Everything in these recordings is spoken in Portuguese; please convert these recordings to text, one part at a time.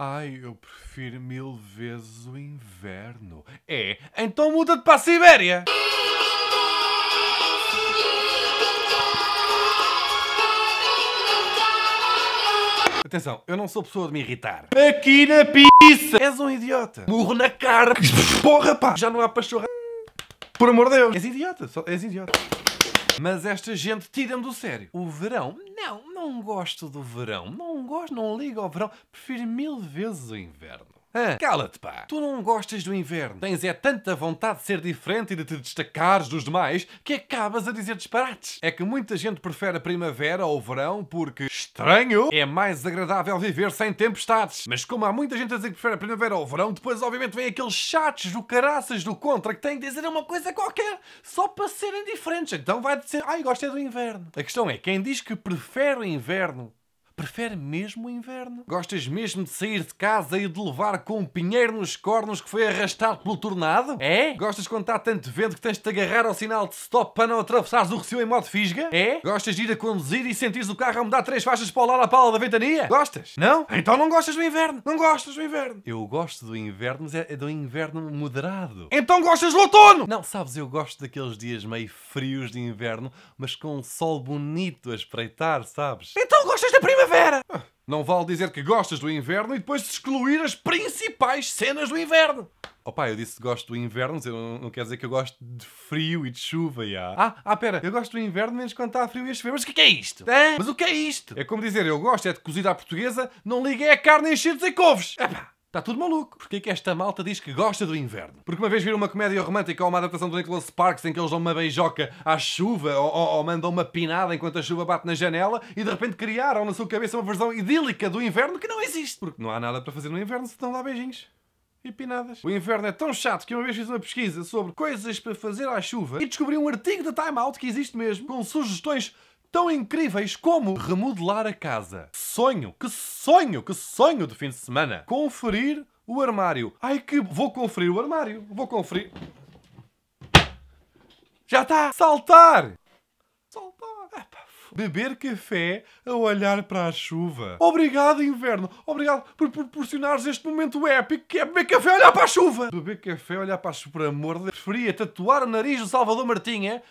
Ai, eu prefiro mil vezes o inverno. É, então muda-te para a Sibéria! Atenção, eu não sou pessoa de me irritar. Aqui na pizza! És um idiota! Murro na cara! Porra, pá! Já não há pachorra! Por amor de Deus! És idiota, só, és idiota. Mas esta gente tira-me do sério. O verão? Não, não gosto do verão. Não gosto, não ligo ao verão. Prefiro mil vezes o inverno. Ah, cala-te, pá. Tu não gostas do inverno. Tens é tanta vontade de ser diferente e de te destacares dos demais que acabas a dizer disparates. É que muita gente prefere a primavera ou o verão porque, estranho, é mais agradável viver sem tempestades. Mas como há muita gente a dizer que prefere a primavera ou o verão, depois obviamente vem aqueles chatos do caraças do contra que têm de dizer uma coisa qualquer só para serem diferentes. Então vai dizer, ai, gosto é do inverno. A questão é, quem diz que prefere o inverno prefere mesmo o inverno. Gostas mesmo de sair de casa e de levar com um pinheiro nos cornos que foi arrastado pelo tornado? É? Gostas quando está tanto vento que tens de te agarrar ao sinal de stop para não atravessares o recio em modo fisga? É? Gostas de ir a conduzir e sentires o carro a mudar três faixas para o lado pala da ventania? Gostas? Não? Então não gostas do inverno. Não gostas do inverno. Eu gosto do inverno, mas é do inverno moderado. Então gostas do outono? Não, sabes, eu gosto daqueles dias meio frios de inverno, mas com um sol bonito a espreitar, sabes? Então gostas da primavera? primavera! Ah, não vale dizer que gostas do inverno e depois excluir as principais cenas do inverno. Opa, oh, pá, eu disse que gosto do inverno, não, não quer dizer que eu gosto de frio e de chuva, já. Ah, ah, pera, eu gosto do inverno menos quando está frio e a chover. Mas o que, é que é isto? É? Mas o que é isto? É como dizer, eu gosto é de cozida à portuguesa, não liguei a carne enchidos e couves. Epá. Ah, Está tudo maluco. Porquê que esta malta diz que gosta do inverno? Porque uma vez viram uma comédia romântica ou uma adaptação do Nicholas Sparks em que eles dão uma beijoca à chuva ou, ou, ou, mandam uma pinada enquanto a chuva bate na janela e de repente criaram na sua cabeça uma versão idílica do inverno que não existe. Porque não há nada para fazer no inverno se não dá beijinhos. E pinadas. O inverno é tão chato que uma vez fiz uma pesquisa sobre coisas para fazer à chuva e descobri um artigo da Time Out que existe mesmo, com sugestões tão incríveis como remodelar a casa. Sonho, que sonho, que sonho de fim de semana. Conferir o armário. Ai que vou conferir o armário. Vou conferir. Já está! Saltar! Saltar! Epa. Beber café a olhar para a chuva. Obrigado, inverno. Obrigado por proporcionares este momento épico que é beber café a olhar para a chuva. Beber café a olhar para a chuva, por amor de Deus. Preferia tatuar o nariz do Salvador Martinha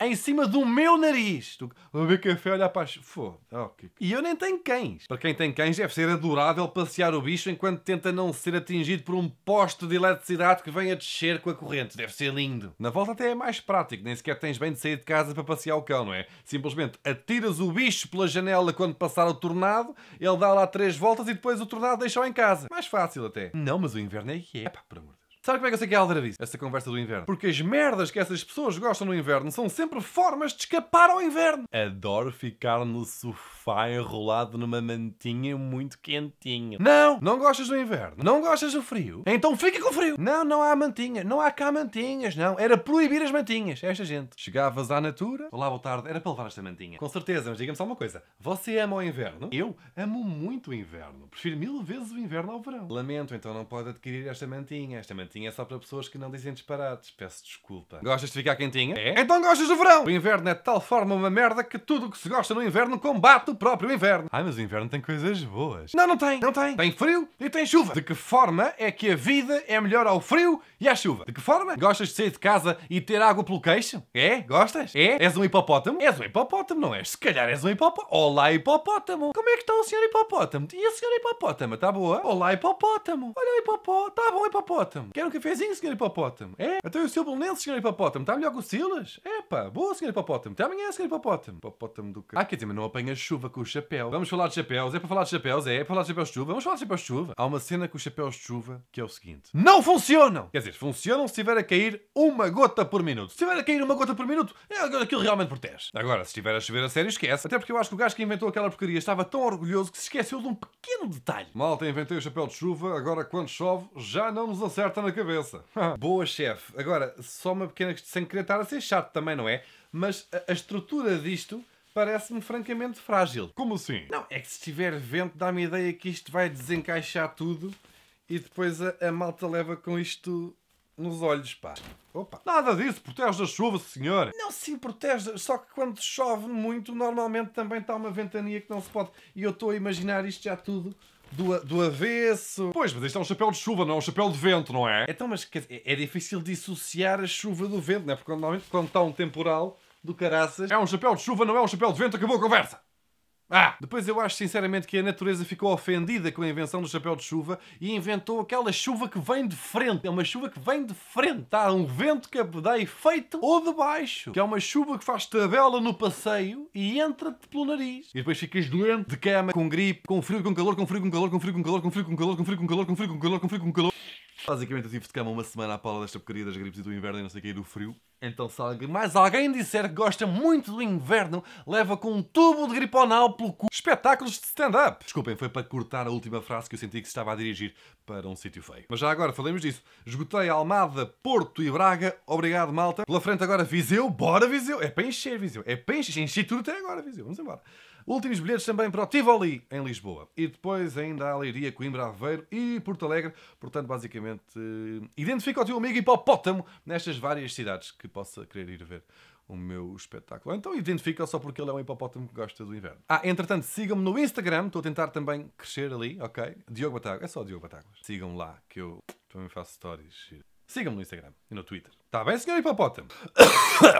em cima do meu nariz. Tu, beber café, olhar para as... Foda. Oh, que... E eu nem tenho cães. Para quem tem cães, deve ser adorável passear o bicho enquanto tenta não ser atingido por um poste de eletricidade que vem a descer com a corrente. Deve ser lindo. Na volta até é mais prático. Nem sequer tens bem de sair de casa para passear o cão, não é? Simplesmente atiras o bicho pela janela quando passar o tornado, ele dá lá três voltas e depois o tornado deixa-o em casa. Mais fácil até. Não, mas o inverno é que é. Epá, por amor Sabe como é que eu sei que é aldrabice? Essa conversa do inverno. Porque as merdas que essas pessoas gostam no inverno são sempre formas de escapar ao inverno. Adoro ficar no sofá enrolado numa mantinha muito quentinho. Não! Não gostas do inverno? Não gostas do frio? Então fica com frio! Não, não há mantinha. Não há cá mantinhas, não. Era proibir as mantinhas. Esta gente. Chegavas à natura. Olá, boa tarde. Era para levar esta mantinha. Com certeza, mas diga-me só uma coisa. Você ama o inverno? Eu amo muito o inverno. Prefiro mil vezes o inverno ao verão. Lamento, então não pode adquirir esta mantinha. Esta mantinha quentinha é só para pessoas que não dizem disparates. Peço desculpa. Gostas de ficar quentinha? É? Então gostas do verão! O inverno é de tal forma uma merda que tudo o que se gosta no inverno combate o próprio inverno. Ai, mas o inverno tem coisas boas. Não, não tem. Não tem. Tem frio e tem chuva. De que forma é que a vida é melhor ao frio e à chuva? De que forma? Gostas de sair de casa e ter água pelo queixo? É? Gostas? É? És um hipopótamo? És um hipopótamo, não és? Se calhar és um hipopótamo. Olá, hipopótamo! Como é que está o senhor hipopótamo? E a senhora hipopótama? Está boa? Olá, hipopótamo! Olha o hipopótamo! Está bom, hipopótamo! Quero um cafezinho, Sr. hipopótamo. É? Até então o seu bolonense, Sr. hipopótamo. Está melhor que o Silas? É pá, boa, Sr. hipopótamo. Até amanhã, Sr. hipopótamo. Hipopótamo do caralho. Ah, quer dizer, mas não apanha chuva com o chapéu. Vamos falar de chapéus. É para falar de chapéus? É, é para falar de chapéus de chuva. Vamos falar de chapéus de chuva. Há uma cena com os chapéus de chuva que é o seguinte. Não funcionam! Quer dizer, funcionam se estiver a cair uma gota por minuto. Se estiver a cair uma gota por minuto, é aquilo realmente protege. Agora, se estiver a chover a sério, esquece. Até porque eu acho que o gajo que inventou aquela porcaria estava tão orgulhoso que se esqueceu de um pequeno detalhe. Malta, inventei o chapéu de chuva. Agora, quando chove, já não nos acerta na na cabeça. Boa, chefe. Agora, só uma pequena questão, sem querer estar a ser chato também, não é? Mas a, a estrutura disto parece-me francamente frágil. Como assim? Não, é que se tiver vento dá-me a ideia que isto vai desencaixar tudo e depois a, a malta leva com isto nos olhos, pá. Opa. Nada disso, protege da chuva, senhor. Não, sim, protege, só que quando chove muito, normalmente também está uma ventania que não se pode. E eu estou a imaginar isto já tudo do, do avesso. Pois, mas isto é um chapéu de chuva, não é um chapéu de vento, não é? Então, mas dizer, é difícil dissociar a chuva do vento, não é? Porque normalmente quando está um temporal do caraças. É um chapéu de chuva, não é um chapéu de vento, acabou a conversa! Ah! Depois eu acho sinceramente que a natureza ficou ofendida com a invenção do chapéu de chuva e inventou aquela chuva que vem de frente. É uma chuva que vem de frente. Há tá um vento que apedeia feito ou de baixo. Que é uma chuva que faz tabela no passeio e entra-te pelo nariz. E depois ficas doente de cama, com gripe, com frio, com calor, com frio, com calor, com frio, com calor, com frio, com calor, com frio, com calor, com frio, com calor. Com frio, com calor. Basicamente eu tive de cama uma semana à pala desta porcaria das gripes e do inverno e não sei o que e do frio. Então se alguém, mais alguém disser que gosta muito do inverno, leva com um tubo de griponal pelo cu. Espetáculos de stand-up! Desculpem, foi para cortar a última frase que eu senti que se estava a dirigir para um sítio feio. Mas já agora, falemos disso. Esgotei Almada, Porto e Braga. Obrigado, malta. Pela frente agora Viseu. Bora, Viseu! É para encher, Viseu. É para encher. Enchi tudo até agora, Viseu. Vamos embora. Últimos bilhetes também para o Tivoli, em Lisboa. E depois ainda a Leiria, Coimbra, Aveiro e Porto Alegre. Portanto, basicamente, eh, identifica o teu amigo hipopótamo nestas várias cidades que possa querer ir ver o meu espetáculo. Então identifica só porque ele é um hipopótamo que gosta do inverno. Ah, entretanto, sigam-me no Instagram, estou a tentar também crescer ali, ok? Diogo Batáguas, é só Diogo Batáguas. Sigam-me lá, que eu também faço stories. Sigam-me no Instagram e no Twitter. Tá bem, senhor hipopótamo?